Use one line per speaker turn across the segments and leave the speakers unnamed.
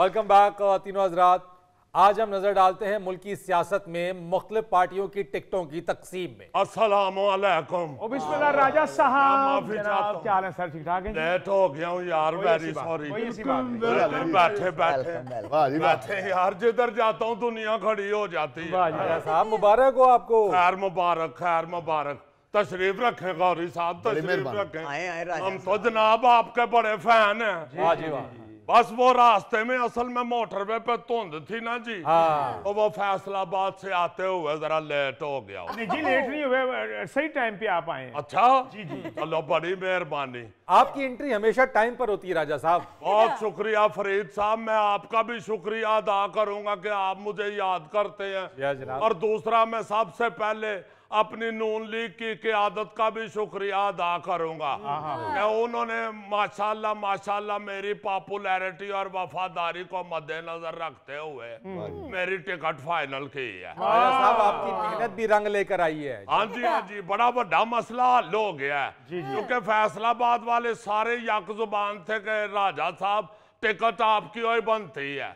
Welcome back uh, तीनों हजरात आज हम नजर डालते हैं मुल्क की सियासत में मुख्तलिफ पार्टियों की टिकटों की तकसीम में राजा साहब क्या हाल है सर ठीक ठाक है लेट हो गया हूँ यार वेरी सॉरी बैठे बैठे
बैठे यार जिधर जाता हूँ दुनिया खड़ी हो जाती है साहब मुबारक हो आपको खैर मुबारक खैर मुबारक तशरीफ रखे गौरी साहब तशरीफ रखे हम तो जनाब आपके बड़े फैन है बस वो रास्ते में असल में मोटरवे पे धुंध थी ना जी हाँ। तो वो फैसलाबाद
से आते हुए जरा लेट हो गया नहीं जी लेट नहीं हुए सही टाइम पे आप आए अच्छा जी जी चलो बड़ी मेहरबानी आपकी एंट्री हमेशा टाइम पर होती है राजा साहब बहुत
शुक्रिया फरीद साहब मैं आपका भी शुक्रिया अदा करूंगा कि आप मुझे याद करते हैं और दूसरा मैं सबसे पहले अपनी नून लीग की क्यादत का भी शुक्रिया अदा करूंगा हाँ, हाँ। मैं उन्होंने माशाल्लाह माशाल्लाह मेरी पॉपुलैरिटी और वफादारी को मद्देनजर रखते हुए मेरी टिकट फाइनल की है हाँ, साहब आपकी
मेहनत भी रंग लेकर आई है हाँ जी हाँ जी बड़ा बड़ा मसला हल हो
गया है क्योंकि फैसलाबाद वाले वाले सारे यक जुबान थे कि राजा साहब टिकट आपकी और बनती है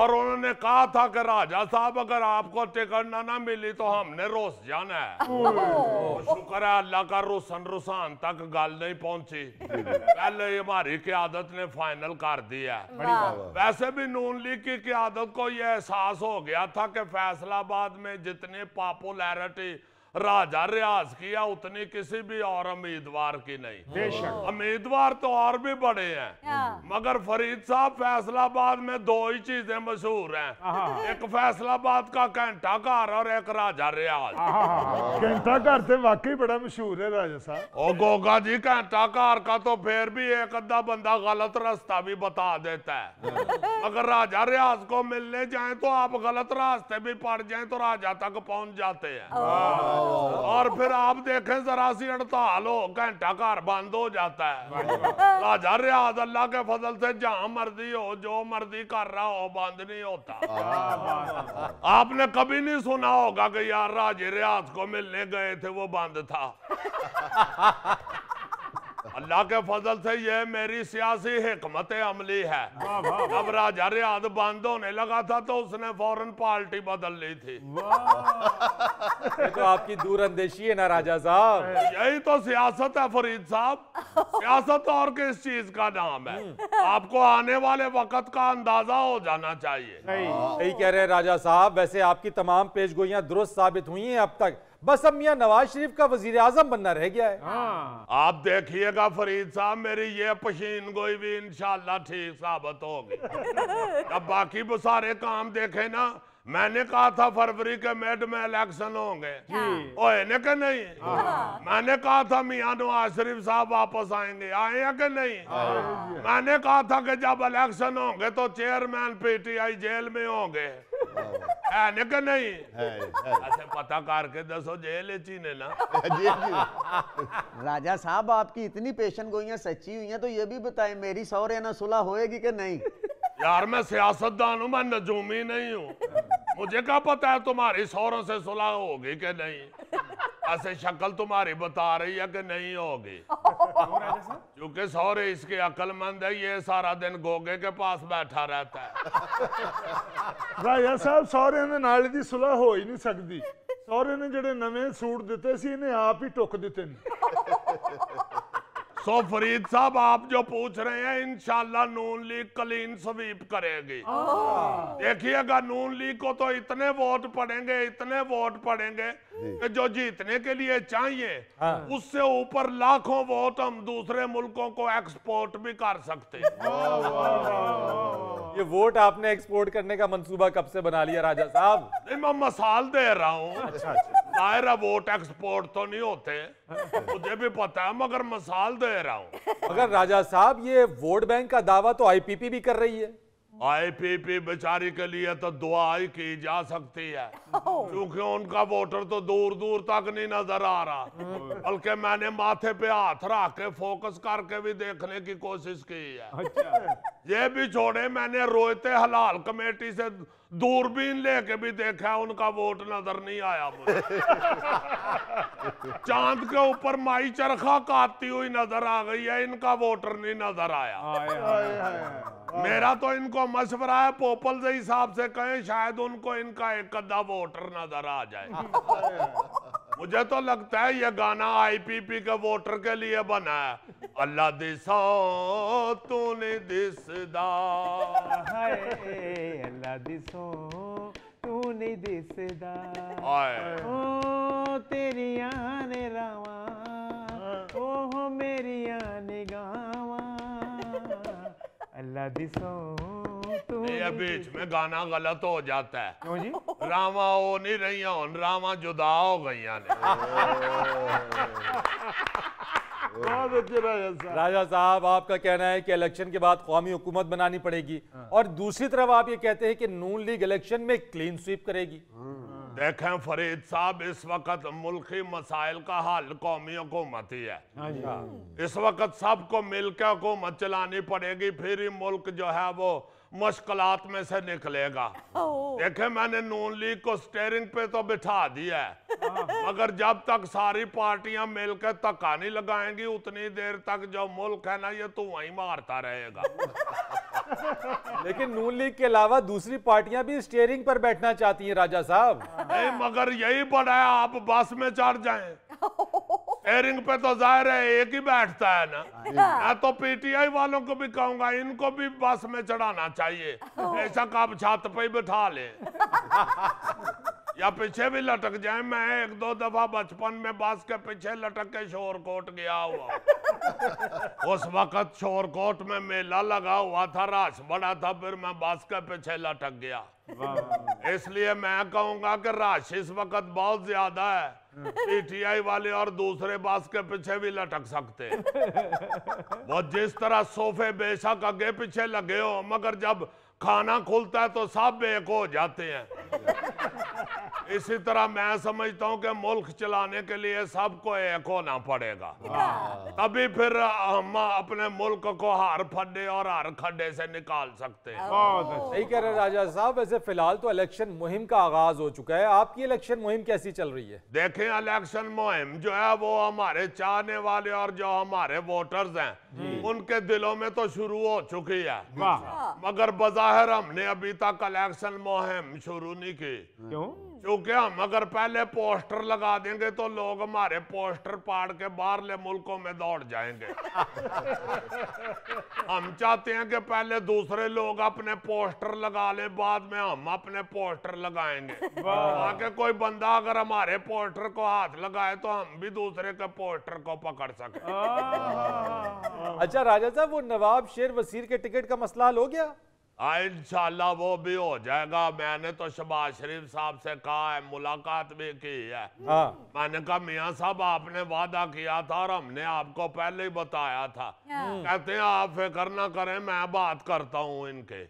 और उन्होंने कहा था कि राजा साहब अगर आपको टिकट ना ना मिली तो हमने रोस जाना है शुक्र है अल्लाह का रुसन रुसान तक गल नहीं पहुंची पहले हमारी क्यादत ने फाइनल कर दिया वैसे भी नून लीग की क्यादत को यह एहसास हो गया था कि फैसलाबाद में जितने पॉपुलैरिटी राजा रियाज किया उतनी किसी भी और उम्मीदवार की नहीं हाँ। उम्मीदवार तो और भी बड़े हैं हाँ। मगर फरीद साहब फैसलाबाद में दो ही चीजें मशहूर हैं एक फैसलाबाद का घंटा घर और एक राजा रियाज घर से वाकई बड़ा मशहूर है राजा साहब ओ गोगा जी घंटा घर का तो फिर भी एक अद्धा बंदा गलत रास्ता भी बता देता है अगर हाँ। राजा रियाज को मिलने जाए तो आप गलत रास्ते भी पड़ जाए तो राजा तक पहुंच जाते हैं और फिर आप देखें जरा सी हड़ताल हो घंटा घर बंद हो जाता है राजा रियाज अल्लाह के फजल से जहाँ मर्जी हो जो मर्जी कर रहा हो बंद नहीं होता आपने कभी नहीं सुना होगा कि यार राजे रियाज को मिलने गए थे वो बंद था अल्लाह के फजल से ये मेरी सियासी हमत अमली है अब राजा रियाद बंद होने लगा था तो उसने फौरन पार्टी बदल ली थी
तो आपकी दूर अंदेशी है ना राजा साहब यही
तो सियासत है फरीद साहब सियासत और किस चीज का नाम है हम्म। आपको आने वाले वक्त का अंदाजा हो जाना चाहिए यही
कह रहे हैं राजा साहब वैसे आपकी तमाम पेशगोइयां दुरुस्त साबित हुई है अब तक बस अब मियाँ नवाज शरीफ का वजीर आजम बनना रह गया है
हाँ।
आप देखिएगा फरीद साहब मेरी ये पशीन गोई
भी इनशाला ठीक साबित होगी अब बाकी वो सारे काम देखे ना मैंने कहा था फरवरी के मेड में इलेक्शन होंगे ओए ने के नहीं हाँ। मैंने कहा था मियाँ नवाज शरीफ साहब वापस आएंगे आए हैं कि नहीं मैंने कहा था कि जब इलेक्शन होंगे तो चेयरमैन पीटीआई जेल में होंगे है नहीं है अच्छा, पता कार के दसो जेल चीने ना जी जी राजा साहब आपकी इतनी पेशन गोइयां सच्ची हुई हैं तो ये भी बताएं मेरी सौरे ना सुलह होएगी कि नहीं यार मैं सियासतदान हूँ मैं नजूमी नहीं हूँ मुझे क्या पता है तुम्हारी शोरों से सुलह होगी कि नहीं ऐसे शक्ल तुम्हारी बता रही है कि नहीं होगी क्योंकि सौरे इसके अकलमंद है ये सारा दिन गोगे के पास बैठा रहता है राजा साहब सौरे ने नाली की सुलह हो ही नहीं सकती ਸਹੁਰੇ ने जो नवे सूट दिते ਸੀ ਇਹਨੇ ਆਪ ਹੀ ਟੁੱਕ ਦਿੱਤੇ सो फरीद साहब आप जो पूछ रहे हैं इनशाला नून लीग क्लीन स्वीप करेगी देखिएगा नून लीग को तो इतने वोट पड़ेंगे इतने वोट पड़ेंगे कि जो जीतने के लिए चाहिए हाँ। उससे ऊपर
लाखों वोट हम दूसरे मुल्कों को एक्सपोर्ट भी कर सकते ये वोट आपने एक्सपोर्ट करने का मंसूबा कब से बना लिया राजा साहब मैं मसाल दे रहा हूँ अच्छा, अच्छा। दायरा वोट एक्सपोर्ट तो नहीं होते मुझे भी
पता है मगर मसाल दे रहा हूँ
मगर राजा साहब ये वोट बैंक का दावा तो आईपीपी
भी कर रही है आई पी पी बेचारी के लिए तो दुआई की जा सकती है क्योंकि उनका वोटर तो दूर दूर तक नहीं नजर आ रहा हम्म। बल्कि मैंने माथे पे हाथ रख के फोकस करके भी देखने की कोशिश की है अच्छा। ये भी छोड़े मैंने रोयते हलाल कमेटी से दूरबीन लेके भी देखा उनका वोट नजर नहीं आया मुझे चांद के ऊपर माई चरखा काटती हुई नजर आ गई है इनका वोटर नहीं नजर आया आए, आए, आए, आए, आए। मेरा तो इनको मशवरा है पोपल से हिसाब से कहें शायद उनको इनका एक कदा वोटर नजर आ जाए मुझे तो लगता है ये गाना आईपीपी के वोटर के लिए बना है अल्लाह दिसो तूने दिसदा
अल्लाह दिसो तूने दिसदा ओ तेरी आने रावा ओ मेरी आने गावा ये बीच
में गाना गलत हो जाता है क्यों जी रामा ओ नहीं रही हूं रामा
जुदा हो गई ने राजा साहब राजा साहब आपका कहना है कि इलेक्शन के बाद कौमी हुकूमत बनानी पड़ेगी हाँ। और दूसरी तरफ आप ये कहते हैं कि नून लीग इलेक्शन में क्लीन स्वीप करेगी हाँ।
देखें फरीद साहब इस वक्त मुल्की मसाइल का हाल कौमी हुकूमत ही है अच्छा। इस वक्त सबको मिलकर हुकूमत चलानी पड़ेगी फिर ही मुल्क जो है वो मुश्किल में से निकलेगा देखे मैंने नून लीग को स्टेयरिंग पे तो बिठा दिया है हाँ। मगर जब तक सारी पार्टियां मिलकर तकानी लगाएंगी उतनी देर तक जो मुल्क है ना ये तो वहीं मारता रहेगा
लेकिन नून लीग के अलावा दूसरी पार्टियां भी स्टेयरिंग पर बैठना चाहती हैं राजा साहब नहीं मगर यही बड़ा है आप बस में चढ़ जाएं स्टेयरिंग पे तो
जाहिर है एक ही बैठता है ना अच्छा। मैं तो पीटीआई वालों को भी कहूंगा इनको भी बस में चढ़ाना चाहिए बेशक आप छत पे ही बैठा ले या पीछे भी लटक जाए मैं एक दो दफा बचपन में बस के पीछे लटक के शोर कोट गया हुआ उस वक्त शोरकोट में मेला लगा हुआ था राश बड़ा था फिर मैं बास्का के पीछे लटक गया इसलिए मैं कहूंगा कि राश इस वक्त बहुत ज्यादा है पीटीआई वाले और दूसरे बास के पीछे भी लटक सकते वो जिस तरह सोफे बेशक आगे पीछे लगे हो मगर जब खाना खुलता है तो सब एक हो जाते हैं इसी तरह मैं समझता हूँ कि मुल्क चलाने के लिए सबको एक होना पड़ेगा
तभी फिर हम अपने मुल्क को हर फड्डे और हर खड्डे से निकाल सकते हैं अच्छा। सही कह रहे राजा साहब वैसे फिलहाल तो इलेक्शन मुहिम का आगाज हो चुका है आपकी इलेक्शन मुहिम कैसी चल रही है देखें इलेक्शन मुहिम जो है वो हमारे चाहने
वाले और जो हमारे वोटर्स है उनके दिलों में तो शुरू हो चुकी है मगर बाजार जाहिर हमने अभी तक इलेक्शन मुहिम शुरू नहीं की क्यों क्योंकि हम अगर पहले पोस्टर लगा देंगे तो लोग हमारे पोस्टर पाड़ के बाहरले मुल्कों में दौड़ जाएंगे हम चाहते हैं कि पहले दूसरे लोग अपने पोस्टर लगा ले बाद में हम अपने पोस्टर लगाएंगे ताकि कोई बंदा अगर हमारे पोस्टर को हाथ लगाए तो हम भी दूसरे के पोस्टर को पकड़
सके अच्छा राजा साहब वो नवाब शेर वसीर के टिकट का मसला हो गया
हाँ, शाह वो भी हो जाएगा मैंने तो शबाज शरीफ साहब से कहा है मुलाकात भी की है हाँ। मैंने कहा मियाँ साहब आपने वादा किया था और हमने आपको पहले ही बताया था हाँ। कहते हैं आप फिक्र ना करें मैं बात करता हूँ इनके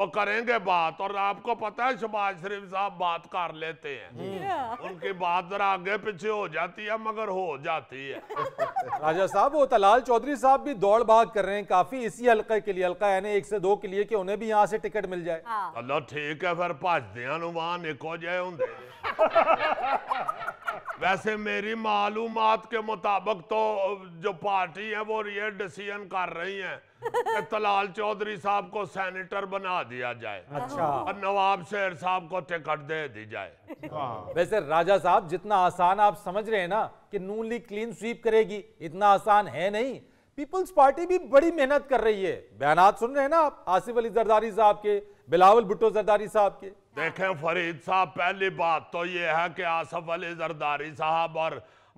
वो करेंगे बात और आपको पता है शबाज शरीफ साहब बात कर लेते हैं अच्छा। उनकी बात जरा आगे पीछे हो जाती है मगर हो जाती है
राजा साहब वो तलाल चौधरी साहब भी दौड़ भाग कर रहे हैं काफी इसी हल्के के लिए हल्का यानी एक से दो के लिए कि उन्हें हमें भी यहाँ से टिकट मिल जाए चलो हाँ। ठीक है फिर भजदिया
वैसे मेरी मालूमात के मुताबिक तो जो पार्टी है वो ये डिसीजन कर रही है तलाल चौधरी साहब को सेनेटर बना दिया जाए अच्छा और नवाब शेर साहब को टिकट दे दी जाए
हाँ। वैसे राजा साहब जितना आसान आप समझ रहे हैं ना कि नून लीग क्लीन स्वीप करेगी इतना आसान है नहीं पीपल्स पार्टी भी बड़ी मेहनत कर रही है बयान सुन रहे हैं ना आप आसिफ अली जरदारी साहब के बिलावल भुट्टो जरदारी साहब के देखें फरीद साहब पहली बात
तो ये है कि आसिफ अली जरदारी साहब और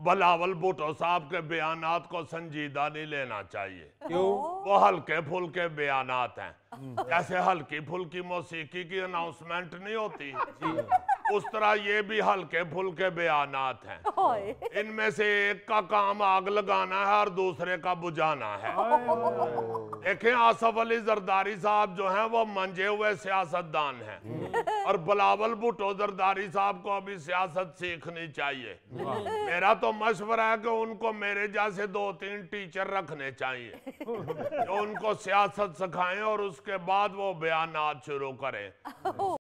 बलावल भुट्टो साहब के बयान को संजीदा नहीं लेना चाहिए क्यों वो हल्के फुल्के बयान हैं जैसे हम्म। हल्की फुल्की मौसीकी की अनाउंसमेंट नहीं होती उस तरह ये भी हल्के फुल्के बयानात हैं इनमें से एक का काम आग लगाना है और दूसरे का बुझाना है देखे आसफ अली जरदारी साहब जो हैं वो मंजे हुए सियासतदान हैं हम्म। और बलावल भुटो जरदारी साहब को अभी सियासत सीखनी चाहिए मेरा तो मशवरा है कि उनको मेरे जैसे दो तीन टीचर रखने चाहिए जो उनको सियासत सिखाए और उस उसके बाद वो बयान शुरू करें